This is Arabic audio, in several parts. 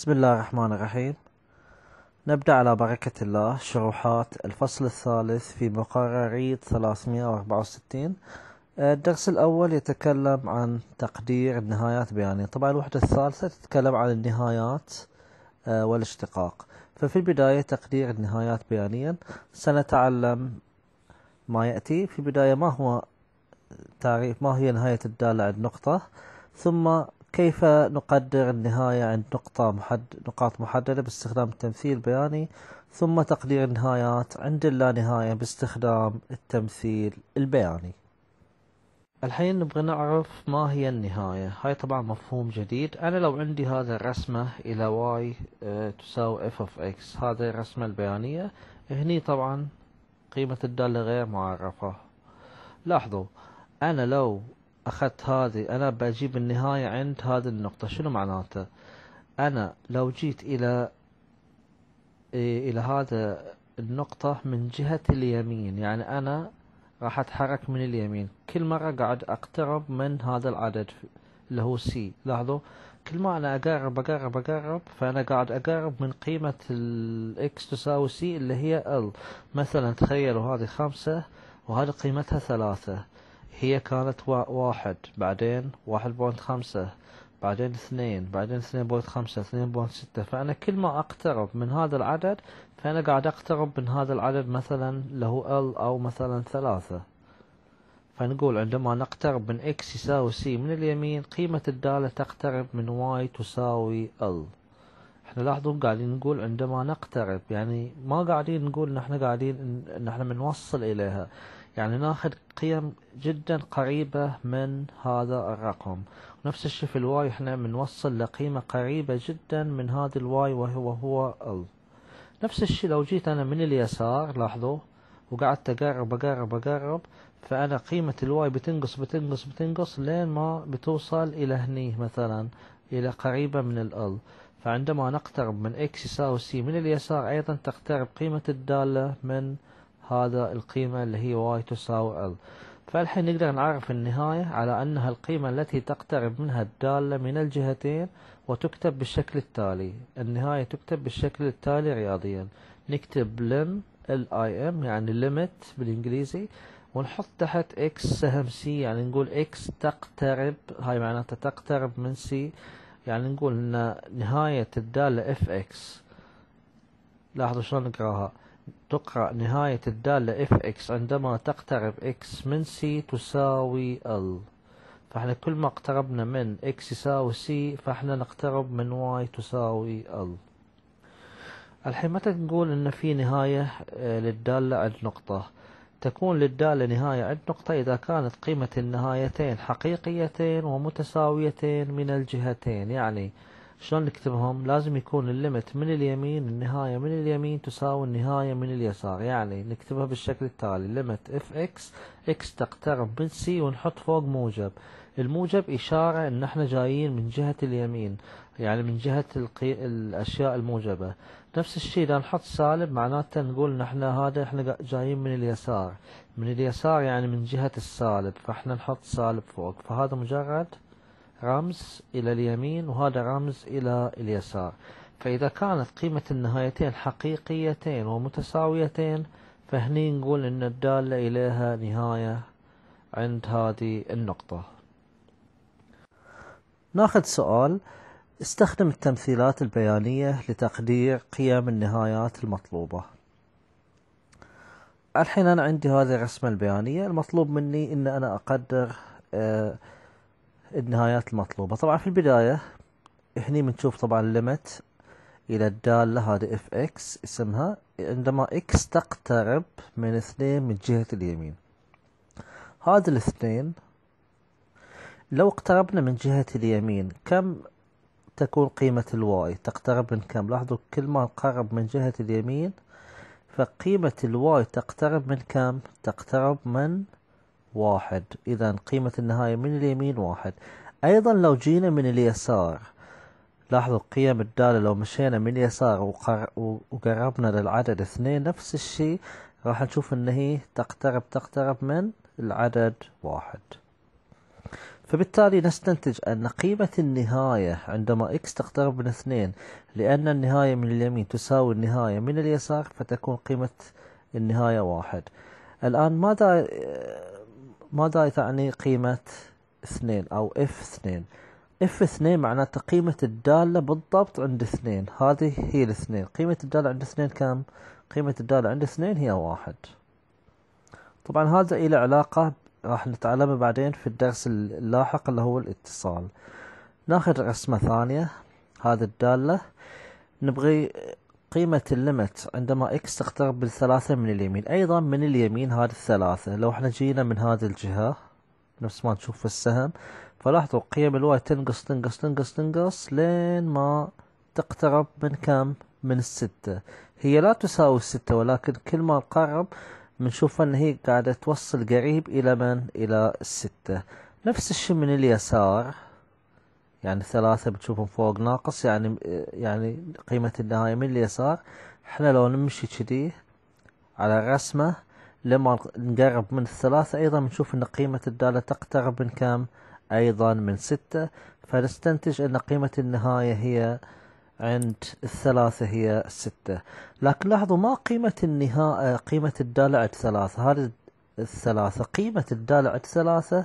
بسم الله الرحمن الرحيم نبدأ على بركة الله شروحات الفصل الثالث في مقررية 364 آه، الدرس الأول يتكلم عن تقدير النهايات بيانية طبعا الوحدة الثالثة تتكلم عن النهايات آه، والاشتقاق ففي البداية تقدير النهايات بيانيا سنتعلم ما يأتي في البداية ما هو تعريف ما هي نهاية الدالة عند نقطة ثم كيف نقدر النهاية عند نقطة محد... نقاط محددة باستخدام التمثيل البياني ثم تقدير النهايات عند اللانهاية باستخدام التمثيل البياني الحين نبغى نعرف ما هي النهاية هاي طبعا مفهوم جديد أنا لو عندي هذا الرسمة إلى y آه، تساوي f of x هذا الرسمة البيانية هني طبعا قيمة الدالة غير معرفة لاحظوا أنا لو أخذت هذه أنا بجيب النهاية عند هذه النقطة شنو معناته أنا لو جيت إلى إيه إلى هذا النقطة من جهة اليمين يعني أنا راح أتحرك من اليمين كل مرة قاعد أقترب من هذا العدد اللي هو سي لاحظوا كل ما أنا أقرب أقرب أقرب فأنا قاعد أقرب من قيمة الإكس تساوي سي اللي هي ال مثلا تخيلوا هذه خمسة وهذه قيمتها ثلاثة هي كانت واحد بعدين واحد بوينت خمسة بعدين اثنين بعدين اثنين بوينت خمسة اثنين بوينت ستة فأنا كل ما أقترب من هذا العدد فأنا قاعد أقترب من هذا العدد مثلا له L أو مثلا ثلاثة فنقول عندما نقترب من X يساوي C من اليمين قيمة الدالة تقترب من Y تساوي L احنا لاحظوا قاعدين نقول عندما نقترب يعني ما قاعدين نقول نحن قاعدين نحن بنوصل إليها يعني ناخذ قيم جدا قريبة من هذا الرقم نفس الشيء في الواي احنا بنوصل لقيمة قريبة جدا من هذا الواي وهو هو ال نفس الشيء لو جيت انا من اليسار لاحظوا وقعدت اقرب اقرب اقرب فانا قيمة الواي بتنقص بتنقص بتنقص لين ما بتوصل الى هني مثلا الى قريبة من ال فعندما نقترب من اكس يساوي سي من اليسار ايضا تقترب قيمة الدالة من هذا القيمة اللي هي واي تساوي ال فالحين نقدر نعرف النهاية على أنها القيمة التي تقترب منها الدالة من الجهتين وتكتب بالشكل التالي النهاية تكتب بالشكل التالي رياضيا نكتب لم ال اي ام يعني ليميت بالانجليزي ونحط تحت اكس سهم سي يعني نقول اكس تقترب هاي معناتها تقترب من سي يعني نقول ان نهاية الدالة اف اكس لاحظوا شلون نقراها تقرأ نهاية الدالة اف اكس عندما تقترب اكس من سي تساوي ال فاحنا كل ما اقتربنا من اكس يساوي سي فاحنا نقترب من واي تساوي ال الحين متى نقول ان في نهاية آه، للدالة عند نقطة تكون للدالة نهاية عند نقطة إذا كانت قيمة النهايتين حقيقيتين ومتساويتين من الجهتين يعني شلون نكتبهم لازم يكون الليمت من اليمين النهاية من اليمين تساوي النهاية من اليسار يعني نكتبها بالشكل التالي ليمت اف اكس اكس تقترب من سي ونحط فوق موجب الموجب إشارة إن إحنا جايين من جهة اليمين يعني من جهة القي... الأشياء الموجبة نفس الشيء إذا نحط سالب معناته نقول إن إحنا هذا إحنا جايين من اليسار من اليسار يعني من جهة السالب فإحنا نحط سالب فوق فهذا مجرد رمز إلى اليمين وهذا رمز إلى اليسار فإذا كانت قيمة النهايتين حقيقيتين ومتساويتين فهني نقول إن الدالة إليها نهاية عند هذه النقطة ناخذ سؤال استخدم التمثيلات البيانية لتقدير قيم النهايات المطلوبة الحين أنا عندي هذه الرسمة البيانية المطلوب مني إن أنا أقدر آه النهايات المطلوبة طبعا في البداية هني بنشوف طبعا ليمت إلى الدالة هذه اف اكس اسمها عندما اكس تقترب من اثنين من جهة اليمين هذا الاثنين لو اقتربنا من جهة اليمين كم تكون قيمة الواي تقترب من كم لاحظوا كل ما نقرب من جهة اليمين فقيمة الواي تقترب من كم تقترب من واحد إذا قيمة النهاية من اليمين واحد أيضا لو جينا من اليسار لاحظوا القيم الدالة لو مشينا من اليسار وقربنا للعدد اثنين نفس الشيء راح نشوف ان هي تقترب تقترب من العدد واحد فبالتالي نستنتج أن قيمة النهاية عندما x تقترب من اثنين لأن النهاية من اليمين تساوي النهاية من اليسار فتكون قيمة النهاية واحد الآن ماذا ماذا تعني قيمة اثنين أو اف اثنين اف اثنين معناته قيمة الدالة بالضبط عند اثنين هذه هي الاثنين قيمة الدالة عند اثنين كم؟ قيمة الدالة عند اثنين هي واحد طبعا هذا إلى علاقة راح نتعلمه بعدين في الدرس اللاحق اللي هو الاتصال ناخذ رسمة ثانية هذه الدالة نبغي قيمة الليمت عندما اكس تقترب بالثلاثة من اليمين ايضا من اليمين هذه الثلاثة لو احنا جينا من هذه الجهة نفس ما نشوف السهم فلاحظوا قيم الواي تنقص تنقص تنقص تنقص لين ما تقترب من كم من الستة هي لا تساوي الستة ولكن كل ما نقرب بنشوف ان هي قاعدة توصل قريب الى من الى الستة نفس الشي من اليسار يعني الثلاثة بتشوفهم فوق ناقص يعني يعني قيمة النهاية من اليسار احنا لو نمشي كذي على رسمة لما نقرب من الثلاثة ايضا بنشوف ان قيمة الدالة تقترب من كم ايضا من ستة فنستنتج ان قيمة النهاية هي عند الثلاثة هي ستة لكن لاحظوا ما قيمة النهاية قيمة الدالة عند ثلاثة هذه الثلاثة قيمة الدالة عند ثلاثة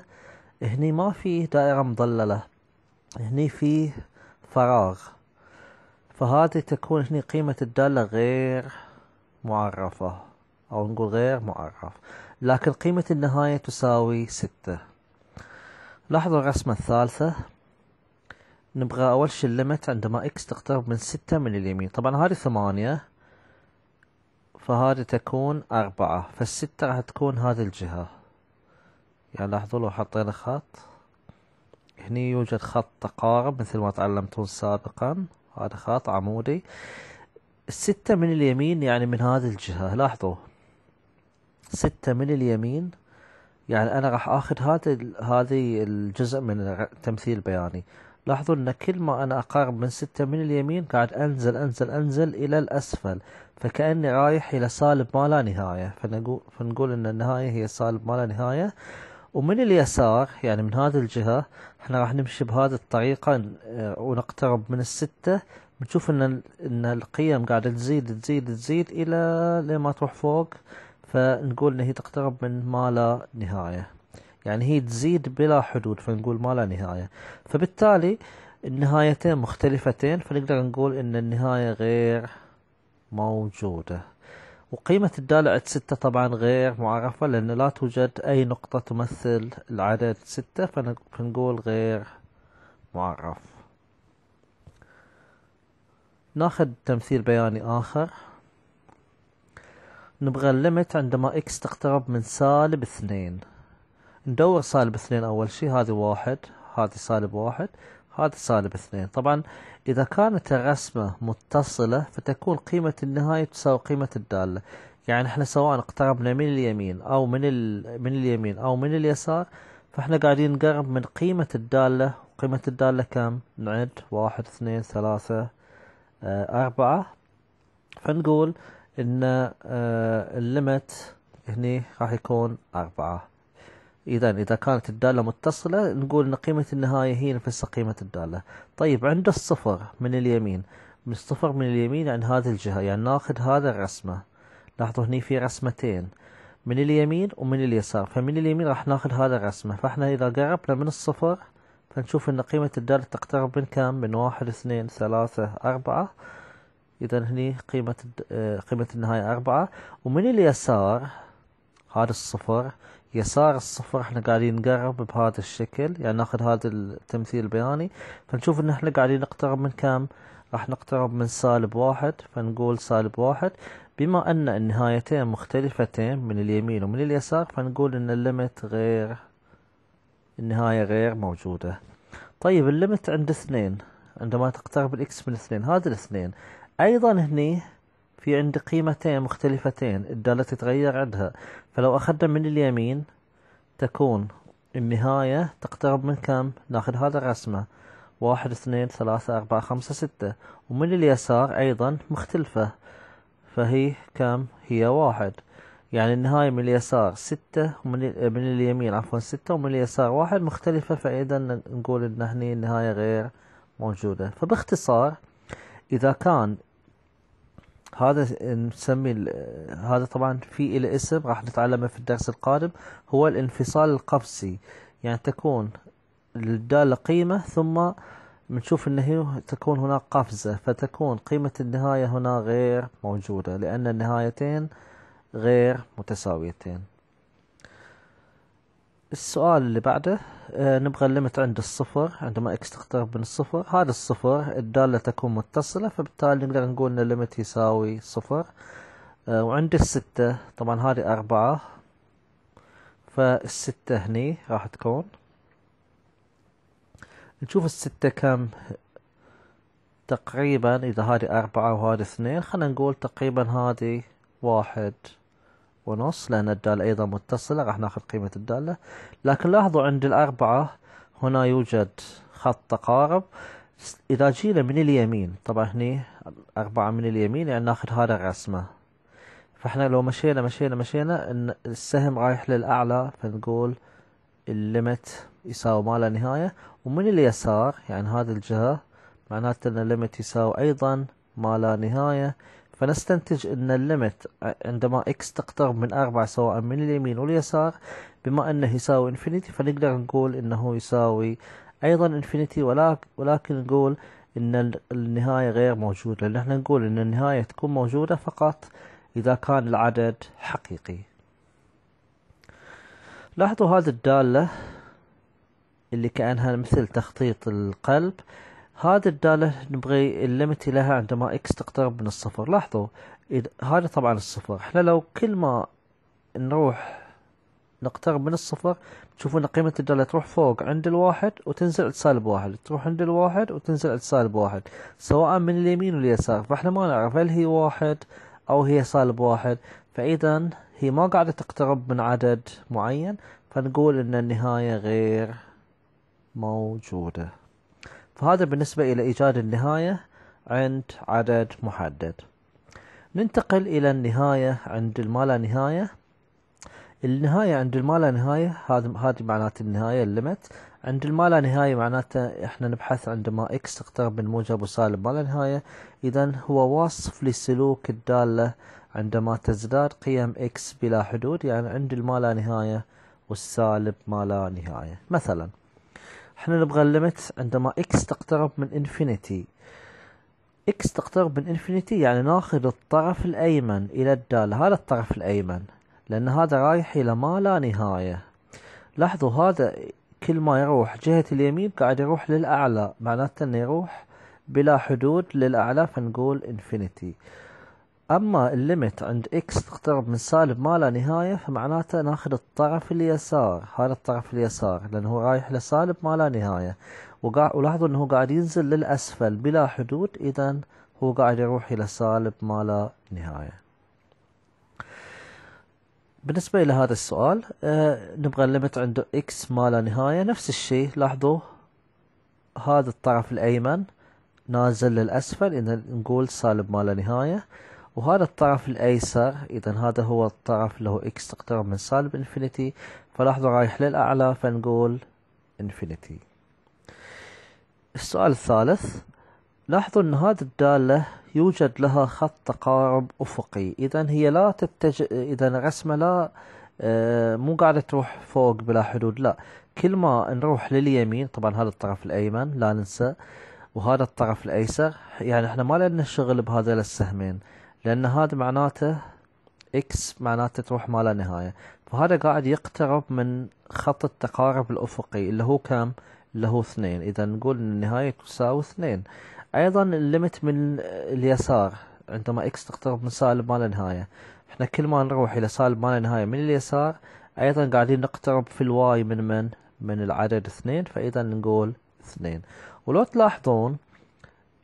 هني ما في دائرة مضللة هني في فراغ فهذه تكون هني قيمة الدالة غير معرفة أو نقول غير معرف لكن قيمة النهاية تساوي ستة لاحظوا الرسمة الثالثة نبغى أول شي الليمت عندما إكس تقترب من ستة من اليمين طبعا هذه ثمانية فهذه تكون أربعة فالستة راح تكون هذه الجهة يعني لاحظوا لو حطينا خط هنا يوجد خط تقارب مثل ما تعلمتون سابقا هذا خط عمودي ستة من اليمين يعني من هذه الجهة لاحظوا ستة من اليمين يعني أنا راح آخذ هذا هذه الجزء من التمثيل البياني لاحظوا أن كل ما أنا أقارب من ستة من اليمين قاعد أنزل أنزل أنزل إلى الأسفل فكأني رايح إلى سالب ما لا نهاية فنقول, فنقول أن النهاية هي سالب ما لا نهاية ومن اليسار يعني من هذه الجهة احنا راح نمشي بهذه الطريقة آه، ونقترب من الستة بنشوف ان ان القيم قاعدة تزيد تزيد تزيد الى لما تروح فوق فنقول ان هي تقترب من ما لا نهاية يعني هي تزيد بلا حدود فنقول ما لا نهاية فبالتالي النهايتين مختلفتين فنقدر نقول ان النهاية غير موجودة وقيمة الدالة ستة طبعا غير معرفة لأن لا توجد أي نقطة تمثل العدد ستة فنقول غير معرف ناخذ تمثيل بياني آخر نبغى الليمت عندما إكس تقترب من سالب اثنين ندور سالب اثنين أول شي هذه واحد هذه سالب واحد هذا سالب اثنين طبعا إذا كانت الرسمة متصلة فتكون قيمة النهاية تساوي قيمة الدالة يعني احنا سواء اقتربنا من اليمين أو من, ال... من اليمين أو من اليسار فاحنا قاعدين نقرب من قيمة الدالة قيمة الدالة كم؟ نعد واحد اثنين ثلاثة اه أربعة فنقول ان اه الليمت هني راح يكون أربعة إذا إذا كانت الدالة متصلة نقول أن قيمة النهاية هي نفس قيمة الدالة طيب عند الصفر من اليمين من الصفر من اليمين عن هذه الجهة يعني ناخذ هذا الرسمة لاحظوا هني في رسمتين من اليمين ومن اليسار فمن اليمين راح ناخذ هذا الرسمة فاحنا إذا قربنا من الصفر فنشوف أن قيمة الدالة تقترب من كم من واحد اثنين ثلاثة أربعة إذا هني قيمة آه، قيمة النهاية أربعة ومن اليسار هذا الصفر يسار الصفر احنا قاعدين نقرب بهذا الشكل يعني ناخذ هذا التمثيل البياني فنشوف ان احنا قاعدين نقترب من كم راح نقترب من سالب واحد فنقول سالب واحد بما ان النهايتين مختلفتين من اليمين ومن اليسار فنقول ان الليمت غير النهاية غير موجودة طيب الليمت عند اثنين عندما تقترب الاكس من اثنين هذا الاثنين ايضا هني في عندي قيمتين مختلفتين الدالة تتغير عندها فلو أخذنا من اليمين تكون النهاية تقترب من كم؟ ناخذ هذا الرسمة واحد اثنين ثلاثة أربعة خمسة ستة ومن اليسار أيضا مختلفة فهي كم؟ هي واحد يعني النهاية من اليسار ستة ومن آه، من اليمين عفوا ستة ومن اليسار واحد مختلفة فإذا نقول إن هني النهاية غير موجودة فباختصار إذا كان هذا نسمي هذا طبعا في له اسم راح نتعلمه في الدرس القادم هو الانفصال القفزي يعني تكون الدالة قيمة ثم بنشوف هي تكون هناك قفزة فتكون قيمة النهاية هنا غير موجودة لأن النهايتين غير متساويتين السؤال اللي بعده آه نبغى الليمت عند الصفر عندما اكس تقترب من الصفر هذا الصفر الدالة تكون متصلة فبالتالي نقدر نقول ان الليمت يساوي صفر آه وعند الستة طبعا هذه أربعة فالستة هني راح تكون نشوف الستة كم تقريبا إذا هذه أربعة وهذه اثنين خلنا نقول تقريبا هذه واحد ونص لأن الدالة أيضا متصلة راح ناخذ قيمة الدالة لكن لاحظوا عند الأربعة هنا يوجد خط تقارب إذا جينا من اليمين طبعا هني أربعة من اليمين يعني ناخذ هذا الرسمة فاحنا لو مشينا مشينا مشينا ان السهم رايح للأعلى فنقول الليمت يساوي ما لا نهاية ومن اليسار يعني هذه الجهة معناته أن الليمت يساوي أيضا ما لا نهاية فنستنتج أن الليمت عندما إكس تقترب من أربعة سواء من اليمين واليسار بما أنه يساوي انفينيتي فنقدر نقول أنه يساوي أيضا انفينيتي ولكن نقول أن النهاية غير موجودة لأن احنا نقول أن النهاية تكون موجودة فقط إذا كان العدد حقيقي لاحظوا هذه الدالة اللي كأنها مثل تخطيط القلب هذه الدالة نبغي الليمت لها عندما اكس تقترب من الصفر لاحظوا هذا طبعا الصفر احنا لو كل ما نروح نقترب من الصفر تشوفون قيمة الدالة تروح فوق عند الواحد وتنزل عند سالب واحد تروح عند الواحد وتنزل عند سالب واحد سواء من اليمين واليسار فاحنا ما نعرف هل هي واحد او هي سالب واحد فاذا هي ما قاعدة تقترب من عدد معين فنقول ان النهاية غير موجودة فهذا بالنسبة إلى إيجاد النهاية عند عدد محدد ننتقل إلى النهاية عند المالا نهاية النهاية عند المالا نهاية هذه معناته النهاية الليمت عند المالا نهاية معناته احنا نبحث عندما اكس تقترب من موجب وسالب مالا نهاية اذا هو وصف للسلوك الدالة عندما تزداد قيم اكس بلا حدود يعني عند المالا نهاية والسالب ما لا نهاية مثلا احنا نبغى الليمت عندما اكس تقترب من انفينيتي اكس تقترب من انفينيتي يعني ناخذ الطرف الايمن الى الدالة هذا الطرف الايمن لان هذا رايح الى ما لا نهاية لاحظوا هذا كل ما يروح جهة اليمين قاعد يروح للاعلى معناته انه يروح بلا حدود للاعلى فنقول انفينيتي اما الليمت عند اكس تقترب من سالب ما لا نهاية فمعناته ناخذ الطرف اليسار هذا الطرف اليسار لانه هو رايح لسالب ما لا نهاية ولاحظوا انه قاعد ينزل للاسفل بلا حدود اذا هو قاعد يروح الى سالب ما لا نهاية بالنسبة إلى هذا السؤال آه نبغى الليمت عنده اكس ما لا نهاية نفس الشيء لاحظوا هذا الطرف الأيمن نازل للأسفل إذا نقول سالب ما لا نهاية وهذا الطرف الأيسر إذا هذا هو الطرف هو إكس تقترب من سالب إنفينيتي فلاحظوا رايح للأعلى فنقول إنفينيتي السؤال الثالث لاحظوا أن هذا الدالة يوجد لها خط تقارب أفقي إذا هي لا تتجه إذا الرسمة لا آه، مو قاعدة تروح فوق بلا حدود لا كل ما نروح لليمين طبعا هذا الطرف الأيمن لا ننسى وهذا الطرف الأيسر يعني احنا ما لنا شغل بهذول السهمين لأن هذا معناته إكس معناته تروح ما لا نهاية فهذا قاعد يقترب من خط التقارب الأفقي اللي هو كم اللي هو اثنين إذا نقول إن النهاية تساوي اثنين أيضا الليمت من اليسار عندما إكس تقترب من سالب ما لا نهاية احنا كل ما نروح إلى سالب ما لا نهاية من اليسار أيضا قاعدين نقترب في الواي من من؟ من العدد اثنين فإذا نقول اثنين ولو تلاحظون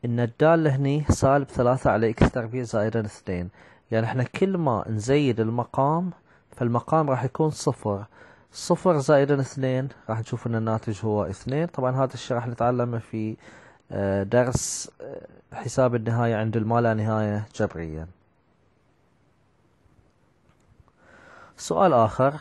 ان الدال هني سالب ثلاثة على اكس تربيع زائدا اثنين يعني احنا كل ما نزيد المقام فالمقام راح يكون صفر صفر زائدا اثنين راح نشوف ان الناتج هو اثنين طبعا هذا الشيء راح نتعلمه في آه، درس آه، حساب النهاية عند المالا نهاية جبريا سؤال آخر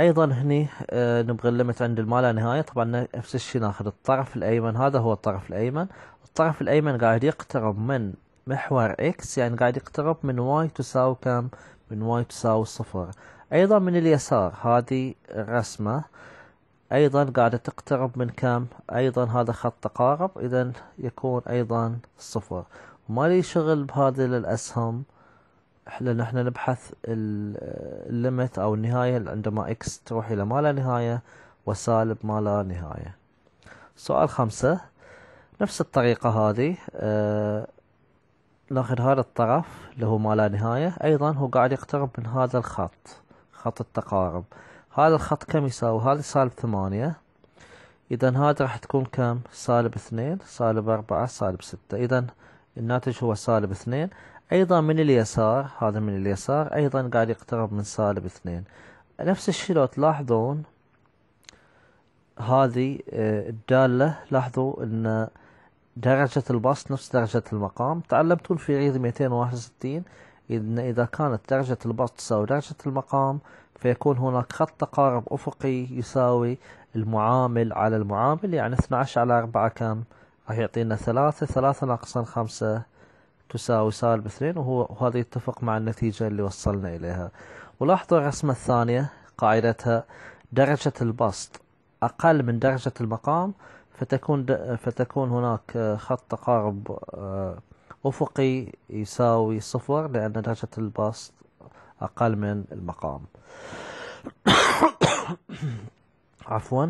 ايضا هني آه، نبغى الليمت عند الما لا نهايه طبعا نفس الشيء ناخذ الطرف الايمن هذا هو الطرف الايمن الطرف الايمن قاعد يقترب من محور اكس يعني قاعد يقترب من واي تساوي كم من واي تساوي صفر ايضا من اليسار هذه الرسمه ايضا قاعده تقترب من كم ايضا هذا خط تقارب اذا يكون ايضا صفر ما لي شغل بهذه الاسهم احنا نحن نبحث الليمت او النهاية عندما اكس تروح الى ما لا نهاية وسالب ما لا نهاية سؤال خمسة نفس الطريقة هذه اه ناخذ هذا الطرف اللي هو ما لا نهاية ايضا هو قاعد يقترب من هذا الخط خط التقارب هذا الخط كم يساوي هذا سالب ثمانية اذا هذا راح تكون كم سالب اثنين سالب اربعة سالب ستة اذا الناتج هو سالب اثنين أيضا من اليسار هذا من اليسار أيضا قاعد يقترب من سالب اثنين نفس الشيء لو تلاحظون هذه آه، الدالة لاحظوا أن درجة البسط نفس درجة المقام تعلمتون في عيد 261 إن إذا كانت درجة البسط تساوي درجة المقام فيكون هناك خط تقارب أفقي يساوي المعامل على المعامل يعني 12 على 4 كم راح يعطينا ثلاثة ثلاثة ناقصا خمسة تساوي سالب اثنين وهو وهذا يتفق مع النتيجة اللي وصلنا إليها ولاحظوا الرسمة الثانية قاعدتها درجة البسط أقل من درجة المقام فتكون فتكون هناك آه، خط تقارب آه، أفقي يساوي صفر لأن درجة البسط أقل من المقام عفوا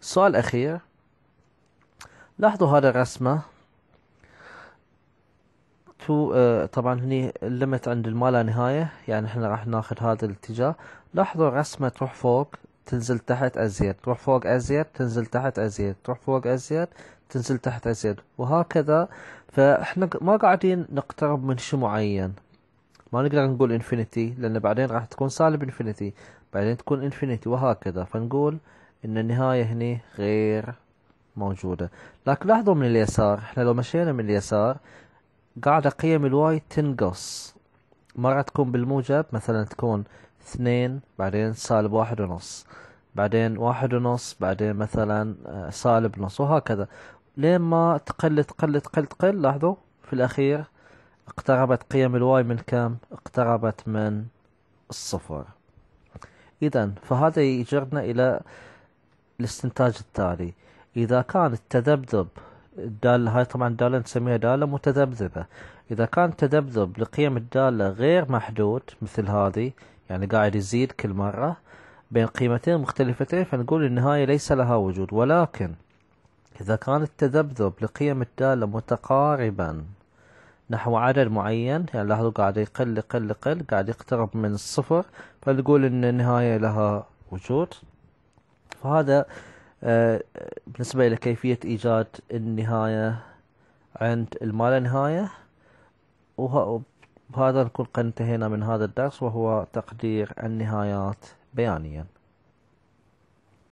السؤال الأخير لاحظوا هذه الرسمة تو آه، طبعا هني الليمت عند الما لا نهاية يعني احنا راح ناخذ هذا الاتجاه لاحظوا الرسمة تروح فوق تنزل تحت ازيد تروح فوق ازيد تنزل تحت ازيد تروح فوق ازيد تنزل تحت ازيد وهكذا فاحنا ما قاعدين نقترب من شيء معين ما نقدر نقول انفينيتي لان بعدين راح تكون سالب انفينيتي بعدين تكون انفينيتي وهكذا فنقول ان النهاية هني غير موجودة لكن لاحظوا من اليسار احنا لو مشينا من اليسار قاعدة قيم الواي تنقص مرة تكون بالموجب مثلا تكون اثنين بعدين سالب واحد ونص بعدين واحد ونص بعدين مثلا آه، سالب نص وهكذا لين ما تقل تقل تقل تقل لاحظوا في الأخير اقتربت قيم الواي من كم؟ اقتربت من الصفر إذا فهذا يجرنا إلى الاستنتاج التالي إذا كان التذبذب الدالة هاي طبعا دالة نسميها دالة متذبذبة إذا كان تذبذب لقيم الدالة غير محدود مثل هذه يعني قاعد يزيد كل مرة بين قيمتين مختلفتين فنقول النهاية ليس لها وجود ولكن إذا كان التذبذب لقيم الدالة متقاربا نحو عدد معين يعني لاحظوا قاعد يقل يقل يقل قاعد يقترب من الصفر فنقول إن النهاية لها وجود فهذا آه، بالنسبة إلى كيفية إيجاد النهاية عند المالانهاية وبهذا نكون قد انتهينا من هذا الدرس وهو تقدير النهايات بيانيا